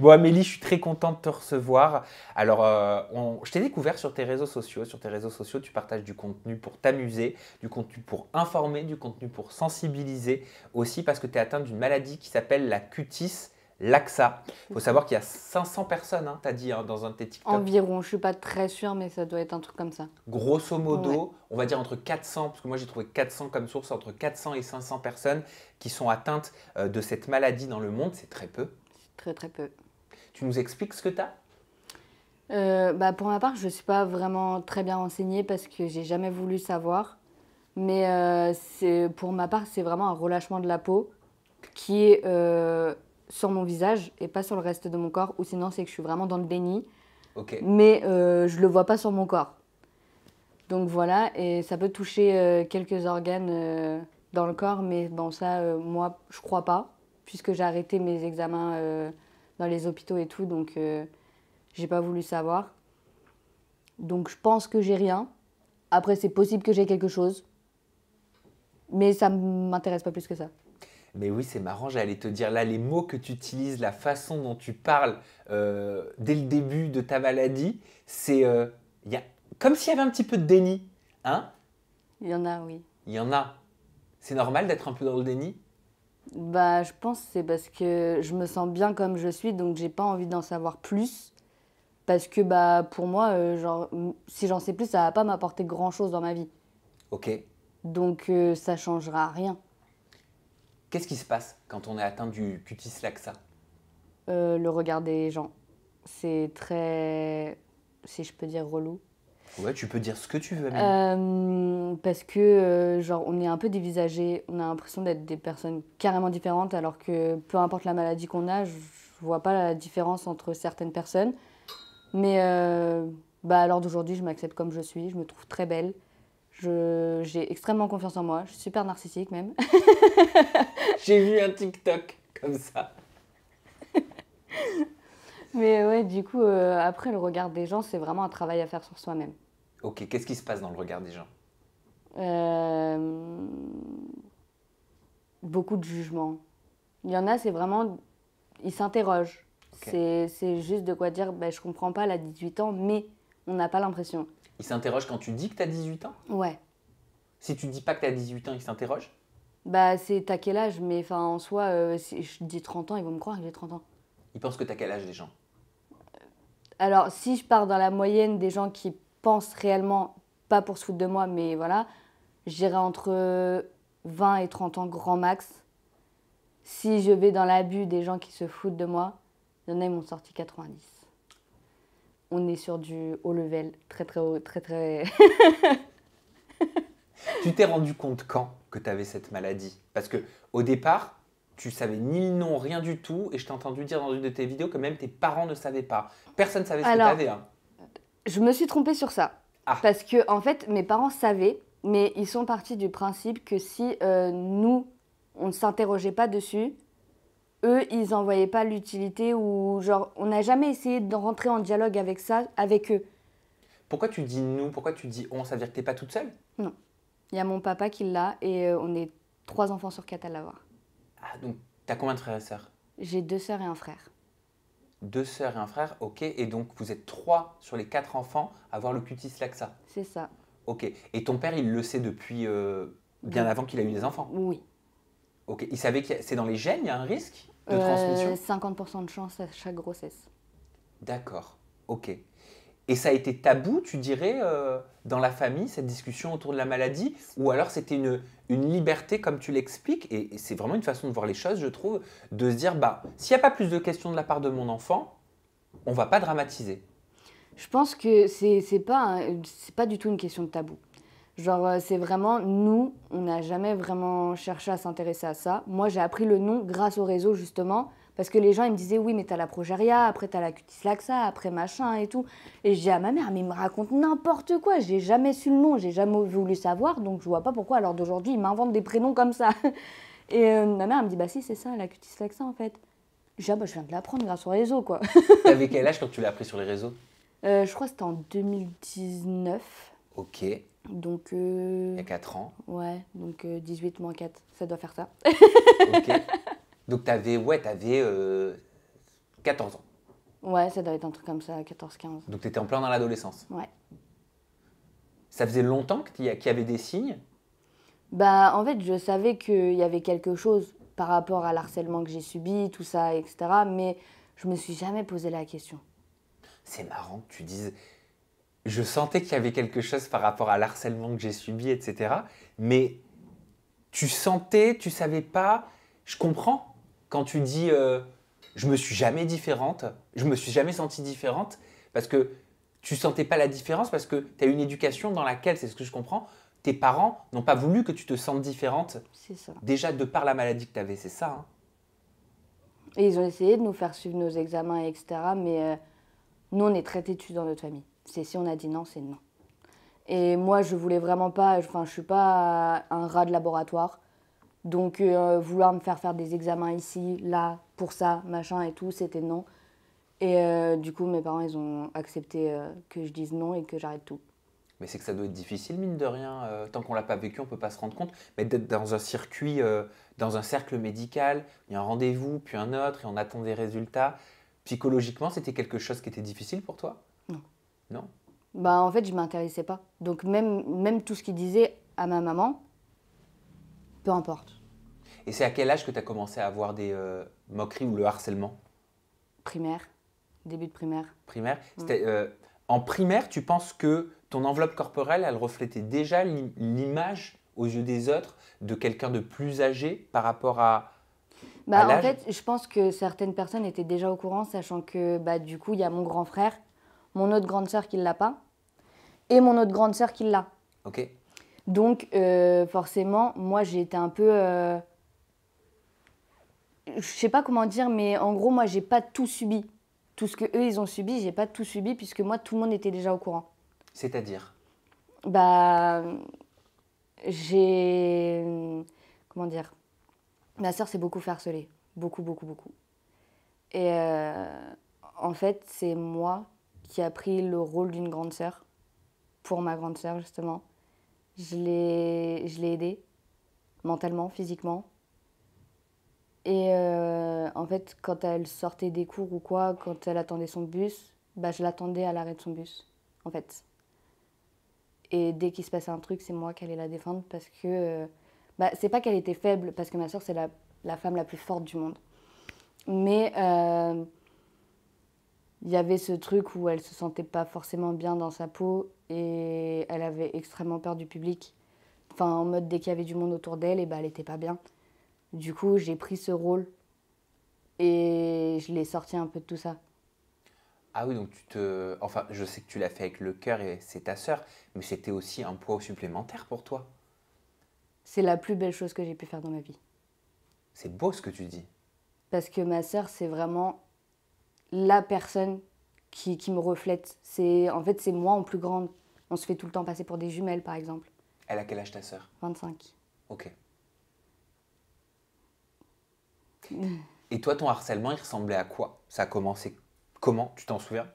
Bon, Amélie, je suis très contente de te recevoir. Alors, euh, je t'ai découvert sur tes réseaux sociaux. Sur tes réseaux sociaux, tu partages du contenu pour t'amuser, du contenu pour informer, du contenu pour sensibiliser aussi parce que tu es atteinte d'une maladie qui s'appelle la cutis. L'AXA. Il faut savoir qu'il y a 500 personnes, hein, tu dit, hein, dans un de tes Environ, je suis pas très sûre, mais ça doit être un truc comme ça. Grosso modo, on va dire entre 400, parce que moi j'ai trouvé 400 comme source, entre 400 et 500 personnes qui sont atteintes euh, de cette maladie dans le monde. C'est très peu. très très peu. Tu nous expliques ce que tu as euh, bah pour ma part, je ne suis pas vraiment très bien enseignée parce que j'ai jamais voulu savoir. Mais euh, pour ma part, c'est vraiment un relâchement de la peau qui est euh, sur mon visage et pas sur le reste de mon corps. Ou sinon, c'est que je suis vraiment dans le déni. Mais euh, je ne le vois pas sur mon corps. Donc voilà, et ça peut toucher quelques organes dans le corps, mais bon, ça, moi, je crois pas, puisque j'ai arrêté mes examens dans les hôpitaux et tout, donc euh, j'ai pas voulu savoir. Donc je pense que j'ai rien. Après, c'est possible que j'ai quelque chose, mais ça m'intéresse pas plus que ça. Mais oui, c'est marrant, j'allais te dire là, les mots que tu utilises, la façon dont tu parles euh, dès le début de ta maladie, c'est euh, comme s'il y avait un petit peu de déni. Hein Il y en a, oui. Il y en a. C'est normal d'être un peu dans le déni bah, je pense c'est parce que je me sens bien comme je suis, donc j'ai pas envie d'en savoir plus. Parce que bah, pour moi, euh, si j'en sais plus, ça va pas m'apporter grand chose dans ma vie. Ok. Donc euh, ça changera rien. Qu'est-ce qui se passe quand on est atteint du cutis laxa euh, Le regard des gens. C'est très, si je peux dire, relou. Ouais, tu peux dire ce que tu veux. Euh, parce que, euh, genre, on est un peu dévisagé, on a l'impression d'être des personnes carrément différentes, alors que peu importe la maladie qu'on a, je vois pas la différence entre certaines personnes. Mais euh, bah, alors d'aujourd'hui, je m'accepte comme je suis, je me trouve très belle. J'ai extrêmement confiance en moi, je suis super narcissique même. J'ai vu un TikTok comme ça. Mais ouais, du coup, euh, après, le regard des gens, c'est vraiment un travail à faire sur soi-même. Ok, qu'est-ce qui se passe dans le regard des gens euh, Beaucoup de jugements. Il y en a, c'est vraiment. Ils s'interrogent. C'est juste de quoi dire ben, je comprends pas, elle a 18 ans, mais on n'a pas l'impression. Ils s'interrogent quand tu dis que tu as 18 ans Ouais. Si tu dis pas que tu as 18 ans, ils s'interrogent Bah, c'est à quel âge, mais enfin, en soi, euh, si je dis 30 ans, ils vont me croire que j'ai 30 ans. Ils pensent que tu as quel âge les gens alors, si je pars dans la moyenne des gens qui pensent réellement, pas pour se foutre de moi, mais voilà, j'irai entre 20 et 30 ans grand max. Si je vais dans l'abus des gens qui se foutent de moi, il y en a, ils m'ont sorti 90. On est sur du haut level, très très haut, très très. tu t'es rendu compte quand que tu avais cette maladie Parce que au départ, tu savais ni le nom, rien du tout, et je t'ai entendu dire dans une de tes vidéos que même tes parents ne savaient pas. Personne ne savait ce que tu avais. Hein. Je me suis trompée sur ça. Ah. Parce que, en fait, mes parents savaient, mais ils sont partis du principe que si euh, nous, on ne s'interrogeait pas dessus, eux, ils n'en voyaient pas l'utilité ou genre, on n'a jamais essayé de rentrer en dialogue avec ça, avec eux. Pourquoi tu dis nous Pourquoi tu dis on Ça veut dire que n'es pas toute seule Non. Il y a mon papa qui l'a et euh, on est trois enfants sur quatre à l'avoir. Ah, donc, tu as combien de frères et sœurs J'ai deux sœurs et un frère. Deux sœurs et un frère, ok. Et donc, vous êtes trois sur les quatre enfants à avoir le cutis laxa. C'est ça. Ok. Et ton père, il le sait depuis euh, bien avant qu'il a eu des enfants Oui. Ok. Il savait que c'est dans les gènes, il y a un risque de euh, transmission 50% de chance à chaque grossesse. D'accord. Ok. Et ça a été tabou, tu dirais, euh, dans la famille, cette discussion autour de la maladie Ou alors c'était une, liberté, comme tu l'expliques Et, c'est vraiment une façon de voir les choses, je trouve, de se dire, bah, s'il n'y a pas plus de questions de la part de mon enfant, on va pas dramatiser. Je pense que c'est pas, pas du tout une question de tabou. Genre, euh, c'est vraiment, nous, on n'a jamais vraiment cherché à s'intéresser à ça. Moi, j'ai appris le nom grâce au réseau, justement, parce que les gens, ils me disaient, oui, mais t'as la progeria, après t'as la cutislaxa, après machin et tout. Et j'ai à ma mère, mais ils me raconte n'importe quoi, j'ai jamais su le nom, j'ai jamais voulu savoir, donc je vois pas pourquoi, alors d'aujourd'hui, ils m'inventent des prénoms comme ça. Et euh, ma mère, elle me dit, bah si, c'est ça, la cutislaxa, en fait. Je dis, ah, bah, je viens de l'apprendre grâce au réseau, quoi. T'avais quel âge quand tu l'as appris sur les réseaux euh, Je crois que c'était en 2019. Ok. Donc. Euh... Il y a 4 ans. Ouais, donc 18 euh, moins 4, ça doit faire ça. ok. Donc t'avais, ouais, t'avais 14 euh, ans. Ouais, ça doit être un truc comme ça, 14-15. Donc t'étais en plein dans l'adolescence. Ouais. Ça faisait longtemps qu'il y, y avait des signes Bah, en fait, je savais qu'il y avait quelque chose par rapport à l'harcèlement que j'ai subi, tout ça, etc. Mais je me suis jamais posé la question. C'est marrant que tu dises je sentais qu'il y avait quelque chose par rapport à l'harcèlement que j'ai subi, etc. Mais tu sentais, tu savais pas. Je comprends quand tu dis euh, je me suis jamais différente, je me suis jamais sentie différente parce que tu sentais pas la différence parce que tu as une éducation dans laquelle, c'est ce que je comprends, tes parents n'ont pas voulu que tu te sentes différente. C'est ça. Déjà de par la maladie que tu avais, c'est ça. Hein. Et ils ont essayé de nous faire suivre nos examens, etc. Mais euh, nous, on est très têtus dans notre famille c'est si on a dit non, c'est non. Et moi, je voulais vraiment pas, enfin, je suis pas un rat de laboratoire. Donc, euh, vouloir me faire faire des examens ici, là, pour ça, machin et tout, c'était non. Et euh, du coup, mes parents, ils ont accepté euh, que je dise non et que j'arrête tout. Mais c'est que ça doit être difficile, mine de rien. tant qu'on ne l'a pas vécu, on ne peut pas se rendre compte. Mais d'être dans un circuit, dans un cercle médical, il y a un rendez-vous, puis un autre, et on attend des résultats. Psychologiquement, c'était quelque chose qui était difficile pour toi non Bah en fait, je m'intéressais pas. Donc même, même tout ce qu'il disait à ma maman, peu importe. Et c'est à quel âge que tu as commencé à avoir des euh, moqueries ou le harcèlement Primaire, début de primaire. Primaire mm. euh, En primaire, tu penses que ton enveloppe corporelle, elle reflétait déjà l'image aux yeux des autres de quelqu'un de plus âgé par rapport à, bah, en fait, je pense que certaines personnes étaient déjà au courant, sachant que bah, du coup, il y a mon grand frère mon autre grande sœur qui ne l'a pas, et mon autre grande sœur qui l'a. Ok. Donc, euh, forcément, moi, j'ai été un peu. Euh, je sais pas comment dire, mais en gros, moi, j'ai pas tout subi. Tout ce que eux, ils ont subi, j'ai pas tout subi, puisque moi, tout le monde était déjà au courant. C'est-à-dire Bah. J'ai. Comment dire Ma sœur s'est beaucoup harcelée Beaucoup, beaucoup, beaucoup. Et euh, en fait, c'est moi qui a pris le rôle d'une grande sœur, pour ma grande sœur justement. Je l'ai, je l'ai aidée, mentalement, physiquement. Et euh, en fait, quand elle sortait des cours ou quoi, quand elle attendait son bus, bah, je l'attendais à l'arrêt de son bus, en fait. Et dès qu'il se passait un truc, c'est moi qui allais la défendre parce que. Euh, bah, c'est pas qu'elle était faible, parce que ma sœur, c'est la, la, femme la plus forte du monde. Mais euh, il y avait ce truc où elle se sentait pas forcément bien dans sa peau et elle avait extrêmement peur du public. Enfin, en mode, dès qu'il y avait du monde autour d'elle, et eh ben, elle n'était pas bien. Du coup, j'ai pris ce rôle et je l'ai sorti un peu de tout ça. Ah oui, donc tu te. Enfin, je sais que tu l'as fait avec le cœur et c'est ta sœur, mais c'était aussi un poids supplémentaire pour toi. C'est la plus belle chose que j'ai pu faire dans ma vie. C'est beau ce que tu dis. Parce que ma sœur, c'est vraiment la personne qui, me reflète. C'est En fait, c'est moi en plus grande. On se fait tout le temps passer pour des jumelles, par exemple. Elle a quel âge ta sœur 25. Ok. Et toi, ton harcèlement, il ressemblait à quoi Ça a commencé comment Tu t'en souviens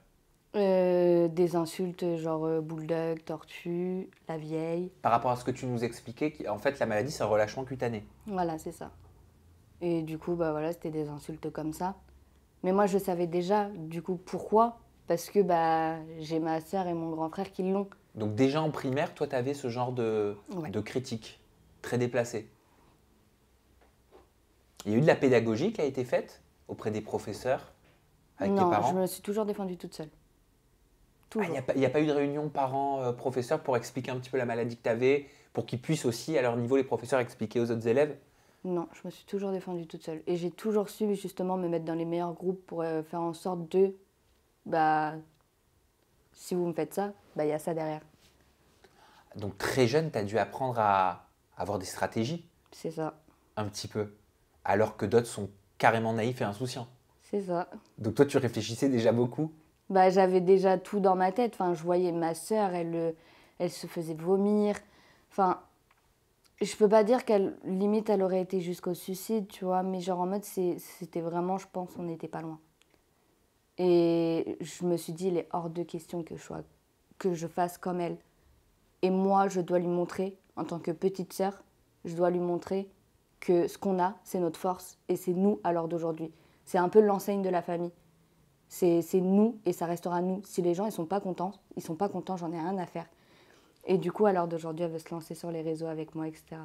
euh, Des insultes genre euh, bulldog, tortue, la vieille. Par rapport à ce que tu nous expliquais, en fait, la maladie, c'est un relâchement cutané. Voilà, c'est ça. Et du coup, bah voilà, c'était des insultes comme ça. Mais moi, je savais déjà, du coup, pourquoi Parce que bah, j'ai ma sœur et mon grand frère qui l'ont. Donc déjà en primaire, toi, tu avais ce genre de, de critique très déplacée. Il y a eu de la pédagogie qui a été faite auprès des professeurs avec parents Non, je me suis toujours défendue toute seule. Ah, il n'y a, a, pas eu de réunion parents-professeurs pour expliquer un petit peu la maladie que tu avais, pour qu'ils puissent aussi, à leur niveau, les professeurs expliquer aux autres élèves non, je me suis toujours défendue toute seule. Et j'ai toujours su justement me mettre dans les meilleurs groupes pour euh, faire en sorte de, bah, si vous me faites ça, bah, il y a ça derrière. Donc très jeune, tu as dû apprendre à avoir des stratégies. C'est ça. Un petit peu. Alors que d'autres sont carrément naïfs et insouciants. C'est ça. Donc toi, tu réfléchissais déjà beaucoup Bah j'avais déjà tout dans ma tête. Enfin, je voyais ma sœur, elle, euh, elle se faisait vomir. Enfin, je peux pas dire qu'elle limite elle aurait été jusqu'au suicide, tu vois, mais genre en mode c'était vraiment, je pense, on n'était pas loin. Et je me suis dit, il est hors de question que je, que je fasse comme elle. Et moi, je dois lui montrer, en tant que petite sœur, je dois lui montrer que ce qu'on a, c'est notre force et c'est nous à l'heure d'aujourd'hui. C'est un peu l'enseigne de la famille. C'est nous et ça restera nous. Si les gens ils sont pas contents, ils sont pas contents, j'en ai rien à faire. Et du coup, à l'heure d'aujourd'hui, elle veut se lancer sur les réseaux avec moi, etc.